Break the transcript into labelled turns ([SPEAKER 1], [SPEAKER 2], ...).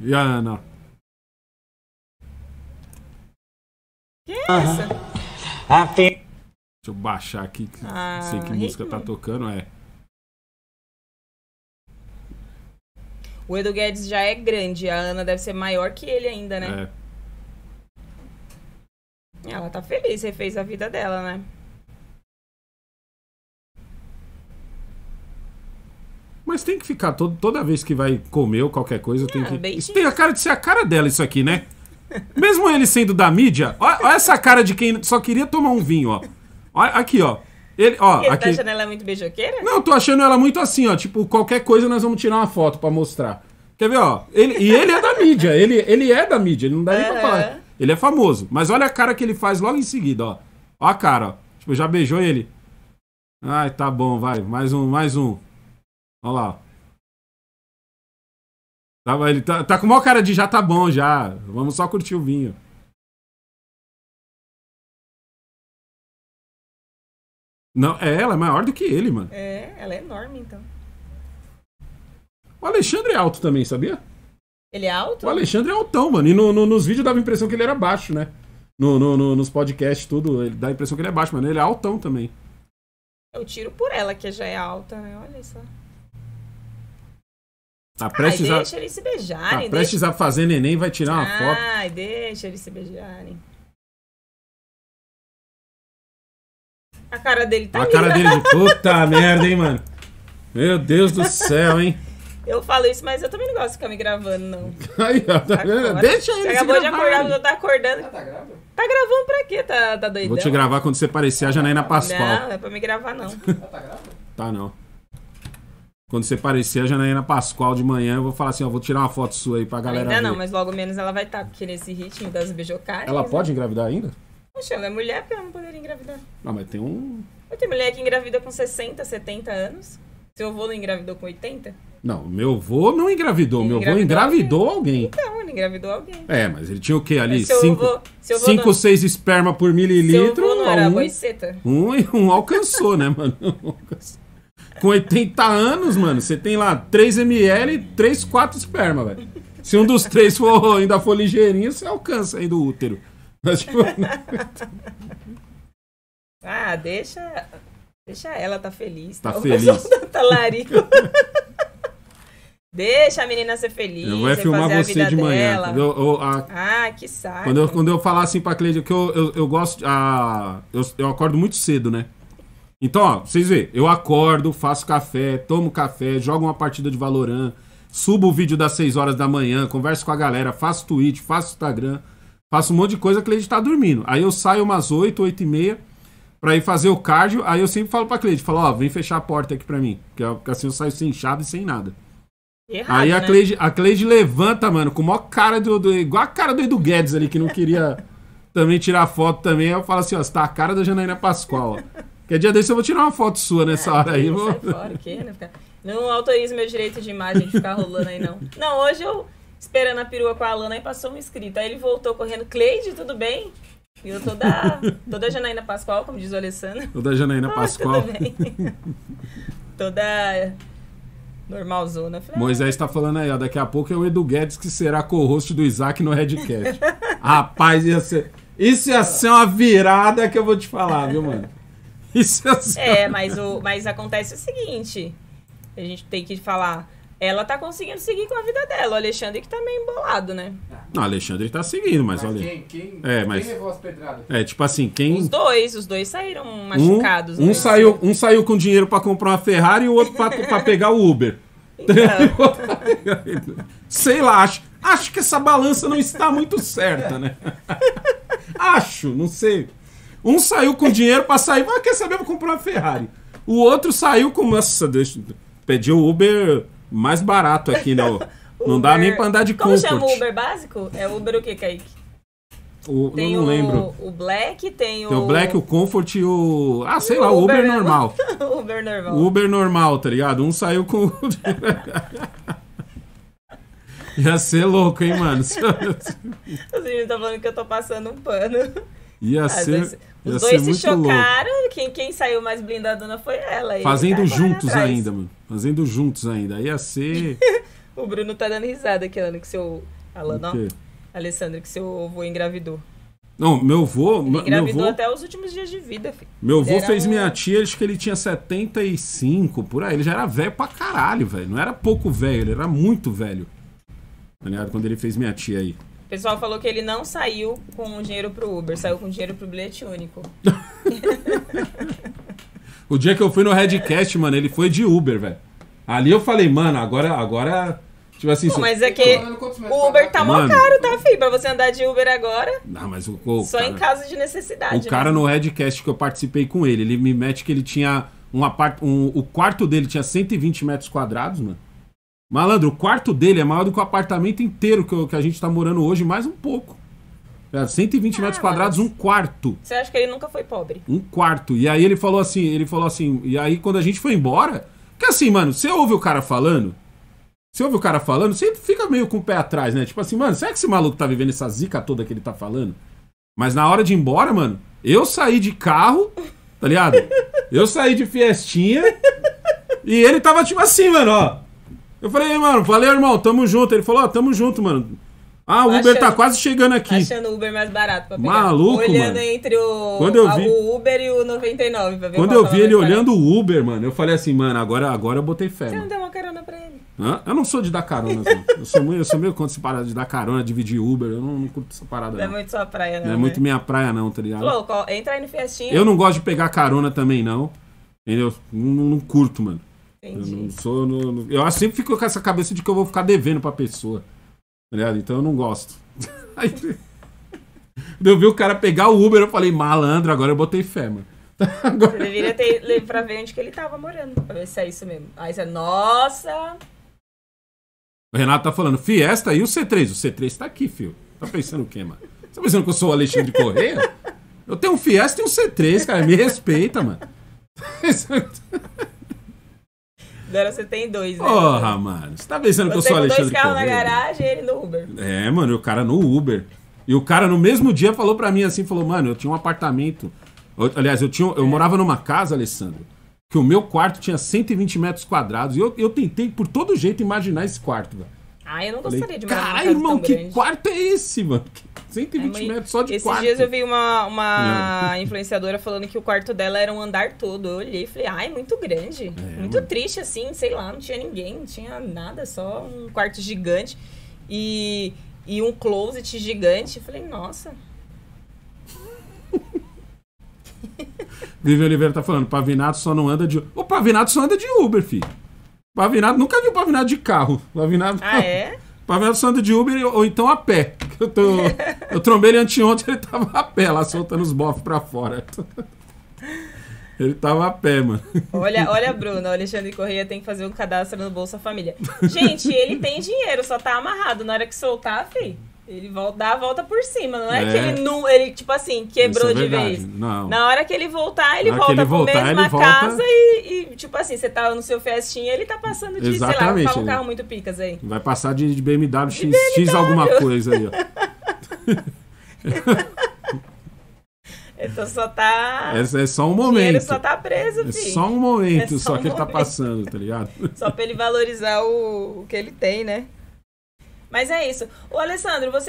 [SPEAKER 1] Ja, ja, na. Que é essa? Deixa eu baixar aqui, que ah, sei que música tá tocando, é.
[SPEAKER 2] O Edu Guedes já é grande, a Ana deve ser maior que ele ainda, né? É. Ela tá feliz, refez a vida dela, né?
[SPEAKER 1] mas tem que ficar todo, toda vez que vai comer ou qualquer coisa. Não, tem ah, que... Isso tem a cara de ser a cara dela, isso aqui, né? Mesmo ele sendo da mídia, olha essa cara de quem só queria tomar um vinho, ó. aqui, ó. Ele, ó, Ele tá aqui... tá achando
[SPEAKER 2] ela muito beijoqueira? Não,
[SPEAKER 1] eu tô achando ela muito assim, ó. Tipo, qualquer coisa nós vamos tirar uma foto pra mostrar. Quer ver, ó? Ele, e ele é da mídia, ele, ele é da mídia, ele não dá nem uhum. pra falar. Ele é famoso. Mas olha a cara que ele faz logo em seguida, ó. Ó a cara, ó. Tipo, já beijou ele. Ai, tá bom, vai. Mais um, mais um. Olha lá. Tava, ele tá, tá com maior cara de já tá bom já. Vamos só curtir o vinho. Não, é, ela é maior do que ele, mano.
[SPEAKER 2] É, ela é enorme, então.
[SPEAKER 1] O Alexandre é alto também, sabia?
[SPEAKER 2] Ele é alto? O Alexandre
[SPEAKER 1] é altão, mano. E no, no, nos vídeos dava a impressão que ele era baixo, né? No, no, nos podcasts, tudo, ele dá a impressão que ele é baixo, mano. Ele é altão também.
[SPEAKER 2] Eu tiro por ela, que já é alta, né? Olha só.
[SPEAKER 1] Tá prestes Ai, a... deixa
[SPEAKER 2] eles se beijarem. Tá prestes deixa... a
[SPEAKER 1] fazer neném, vai tirar uma Ai, foto.
[SPEAKER 2] Ai, deixa eles se beijarem. A cara dele tá A linda. cara dele de puta
[SPEAKER 1] merda, hein, mano. Meu Deus do céu, hein.
[SPEAKER 2] Eu falo isso, mas eu também não gosto de ficar me gravando, não.
[SPEAKER 1] Aí, ó, tá vendo? Deixa ele. acabou de acordar, já
[SPEAKER 2] tá acordando. Ah, tá gravando? Tá gravando pra quê? Tá, tá doidão? Vou te gravar
[SPEAKER 1] quando você parecer a Janaína Pascoal. Não, não
[SPEAKER 2] é pra me gravar, não. Ah, tá gravando?
[SPEAKER 1] Tá, não. Quando você parecer a Janaína Pascoal de manhã, eu vou falar assim, ó, vou tirar uma foto sua aí pra galera Ainda ver. não, mas
[SPEAKER 2] logo menos ela vai estar, tá porque nesse ritmo das beijocadas. Ela né? pode né? engravidar ainda? Poxa, ela é mulher pra ela não poder engravidar.
[SPEAKER 1] Não, mas tem um...
[SPEAKER 2] Tem mulher que engravida com 60, 70 anos. Seu avô não engravidou com 80?
[SPEAKER 1] Não, meu avô não engravidou. Ele meu avô engravidou alguém. Então,
[SPEAKER 2] ele engravidou alguém.
[SPEAKER 1] É, mas ele tinha o quê ali? 5 ou 6 esperma por mililitro. Seu avô não era um, boiceta. Um, um alcançou, né, mano? Um alcançou. Com 80 anos, mano, você tem lá 3 ml e 3, 4 esperma, velho. Se um dos três for, ainda for ligeirinho, você alcança aí do útero. Mas, tipo,
[SPEAKER 2] ah, deixa. Deixa ela, tá feliz. Tá, tá feliz. Tá larico. deixa a menina ser feliz. Eu vou é filmar você de manhã. Eu, eu, a... ah, que saco. Quando eu, quando
[SPEAKER 1] eu falar assim pra Cleide, que eu, eu, eu gosto. A... Eu, eu acordo muito cedo, né? Então, ó, vocês vê, eu acordo, faço café, tomo café, jogo uma partida de Valorant, subo o vídeo das 6 horas da manhã, converso com a galera, faço tweet, faço Instagram, faço um monte de coisa que a Cleide tá dormindo. Aí eu saio umas 8, 8 e meia pra ir fazer o cardio, aí eu sempre falo pra Cleide, falo, ó, vem fechar a porta aqui pra mim, porque assim eu saio sem chave e sem nada.
[SPEAKER 2] Errado, aí a, né? Cleide, a Cleide
[SPEAKER 1] levanta, mano, com maior cara do, do, Igual a cara do Edu Guedes ali, que não queria também tirar foto também. Aí eu falo assim, ó, você tá a cara da Janaína Pascoal, ó. Que dia desse eu vou tirar uma foto sua nessa é, hora aí. Sai fora, o quê? Não, né?
[SPEAKER 2] fica... não autorizo meu direito de imagem de ficar rolando aí, não. Não, hoje eu esperando a perua com a Alana, aí passou um inscrito. Aí ele voltou correndo, Cleide, tudo bem? E eu toda, toda Janaína Pascoal, como diz o Alessandro.
[SPEAKER 1] Toda Janaína ah, Pascoal. Tudo bem.
[SPEAKER 2] toda normalzona. Falei,
[SPEAKER 1] Moisés está ah. falando aí, ó, daqui a pouco é o Edu Guedes que será co-host do Isaac no Redcast. Rapaz, ia ser... Isso ia ser uma virada que eu vou te falar, viu, mano? Isso É, assim,
[SPEAKER 2] é mas, o, mas acontece o seguinte: a gente tem que falar. Ela tá conseguindo seguir com a vida dela. O Alexandre que tá meio embolado, né? É.
[SPEAKER 1] Não, o Alexandre tá seguindo, mas, mas olha. Quem, quem, é, mas, quem levou as pedradas? É, tipo assim, quem. Os
[SPEAKER 2] dois, os dois saíram machucados. Um, um né?
[SPEAKER 1] saiu, um saiu com dinheiro para comprar uma Ferrari e o outro pra, pra pegar o Uber. Então. Sei lá, acho, acho que essa balança não está muito certa, né? acho, não sei. Um saiu com dinheiro para sair, mas ah, quer saber, vou comprar uma Ferrari. O outro saiu com, nossa, deixa, pediu o Uber mais barato aqui, não. Não dá nem pra andar de Como Comfort. chama o
[SPEAKER 2] Uber básico? É Uber o que, Kaique?
[SPEAKER 1] O, tem não o, lembro.
[SPEAKER 2] O Black, tem o. Tem o Black, o
[SPEAKER 1] Comfort e o. Ah, sei o lá, o Uber, Uber normal.
[SPEAKER 2] Uber normal. Uber
[SPEAKER 1] normal, tá ligado? Um saiu com. Ia ser louco, hein, mano? Você não
[SPEAKER 2] tá falando que eu tô passando um pano.
[SPEAKER 1] Ia ah, ser. Os dois se chocaram,
[SPEAKER 2] quem, quem saiu mais blindadona foi ela. Fazendo juntos ainda,
[SPEAKER 1] mano. Fazendo juntos ainda. Ia ser.
[SPEAKER 2] o Bruno tá dando risada aqui, Alano, que seu. Alan ó. Alessandro, que seu avô engravidou.
[SPEAKER 1] Não, meu avô. Ele engravidou até
[SPEAKER 2] os últimos dias de vida, filho. Meu avô fez um... minha
[SPEAKER 1] tia, acho que ele tinha 75, por aí. Ele já era velho pra caralho, velho. Não era pouco velho, ele era muito velho. Tá ligado? Quando ele fez minha tia aí
[SPEAKER 2] pessoal falou que ele não saiu com dinheiro pro Uber, saiu com dinheiro pro bilhete único.
[SPEAKER 1] o dia que eu fui no Redcast, mano, ele foi de Uber, velho. Ali eu falei, mano, agora, agora Tipo assim, Pô, mas é
[SPEAKER 2] que o Uber tá mó caro, tá, filho? Pra você andar de Uber agora. Não,
[SPEAKER 1] mas o, o Só cara, em
[SPEAKER 2] caso de necessidade. O né? cara no
[SPEAKER 1] Redcast que eu participei com ele, ele me mete que ele tinha. Um apart, um, o quarto dele tinha 120 metros quadrados, mano. Malandro, o quarto dele é maior do que o apartamento inteiro que, que a gente tá morando hoje, mais um pouco. É, 120 ah, metros quadrados, um quarto.
[SPEAKER 2] Você acha que ele nunca foi pobre?
[SPEAKER 1] Um quarto. E aí ele falou assim, ele falou assim, e aí quando a gente foi embora, porque assim, mano, você ouve o cara falando, você ouve o cara falando, Você fica meio com o pé atrás, né? Tipo assim, mano, será que esse maluco tá vivendo essa zica toda que ele tá falando? Mas na hora de ir embora, mano, eu saí de carro, tá ligado? Eu saí de fiestinha e ele tava tipo assim, mano, ó. Eu falei, mano, valeu, irmão, tamo junto. Ele falou, ó, oh, tamo junto, mano. Ah, o Uber tá quase chegando aqui. Achando
[SPEAKER 2] o Uber mais barato pra pegar. Maluco, olhando mano. entre o, quando eu vi, o Uber e o 99 pra ver Quando eu tá vi ele olhando
[SPEAKER 1] o Uber, mano, eu falei assim, mano, agora, agora eu botei fé. Você mano. não
[SPEAKER 2] deu uma carona pra ele?
[SPEAKER 1] Hã? Eu não sou de dar carona, não. Eu sou, meio, eu sou meio contra essa parada de dar carona, dividir Uber. Eu não, não curto essa parada, não. é muito
[SPEAKER 2] sua praia, não. É não é né? muito
[SPEAKER 1] minha praia, não, tá ligado? Louco,
[SPEAKER 2] entra aí no festinho. Eu não gosto de
[SPEAKER 1] pegar carona também, não. Entendeu? Não, não curto, mano. Entendi. Eu não sou. eu sempre fico com essa cabeça de que eu vou ficar devendo pra pessoa. Tá então eu não gosto. Aí, eu vi o cara pegar o Uber, eu falei, malandro, agora eu botei fé, mano.
[SPEAKER 2] Agora... Você deveria ter ido pra ver onde que ele tava morando, pra ver se é isso mesmo. Aí você, nossa!
[SPEAKER 1] O Renato tá falando, Fiesta e o C3. O C3 tá aqui, filho. Tá pensando o quê, mano? Você tá pensando que eu sou o Alexandre Correia? Eu tenho um Fiesta e um C3, cara. Me respeita, mano.
[SPEAKER 2] Tá Agora você tem dois, né? Porra,
[SPEAKER 1] mano. Você tá pensando você que eu sou Alexandre dois carros na
[SPEAKER 2] garagem e ele no Uber.
[SPEAKER 1] É, mano, o cara no Uber. E o cara no mesmo dia falou para mim assim, falou, mano, eu tinha um apartamento. Eu, aliás, eu, tinha, eu é. morava numa casa, Alessandro, que o meu quarto tinha 120 metros quadrados. E eu, eu tentei, por todo jeito, imaginar esse quarto, velho.
[SPEAKER 2] Ah, eu não gostaria Falei, de imaginar. Caralho, irmão, que
[SPEAKER 1] grande. quarto é esse, mano? Que
[SPEAKER 2] 120 é mãe, metros só de esses quarto. Esses dias eu vi uma, uma influenciadora falando que o quarto dela era um andar todo. Eu olhei e falei, ai, muito grande. É, muito triste, assim, sei lá, não tinha ninguém, não tinha nada, só um quarto gigante. E, e um closet gigante. Eu falei, nossa.
[SPEAKER 1] Vivian Oliveira tá falando, Pavinato só não anda de. O Pavinato só anda de Uber, filho. Pavinato, nunca vi o Pavinato de carro. Pavinato. Ah, é? Pavinato só anda de Uber ou então a pé eu, tô, eu trombei ele anteontem, ele tava a pé lá, soltando os bofs pra fora. Ele tava a pé, mano.
[SPEAKER 2] Olha, olha, Bruno, o Alexandre Correia tem que fazer um cadastro no Bolsa Família. Gente, ele tem dinheiro, só tá amarrado. Na hora que soltar, filho. Ele volta, dá a volta por cima, não é, é. que ele não. Ele, tipo assim, quebrou é de vez. Não. Na hora que ele voltar, ele volta ele voltar, pra mesma casa volta... e, e, tipo assim, você tá no seu festinha, ele tá passando de, Exatamente, sei lá, um carro muito picas aí.
[SPEAKER 1] Vai passar de, de BMW, de X, BMW. X alguma coisa aí, ó.
[SPEAKER 2] então só tá. É,
[SPEAKER 1] é só um momento. Ele só tá preso, é filho. É só um momento, é só, só um que momento. ele tá passando, tá ligado?
[SPEAKER 2] Só pra ele valorizar o, o que ele tem, né? Mas é isso. O Alessandro, você